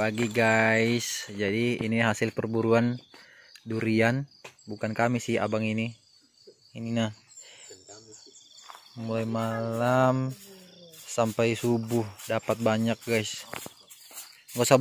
pagi guys jadi ini hasil perburuan durian bukan kami sih abang ini ini nah mulai malam sampai subuh dapat banyak guys nggak usah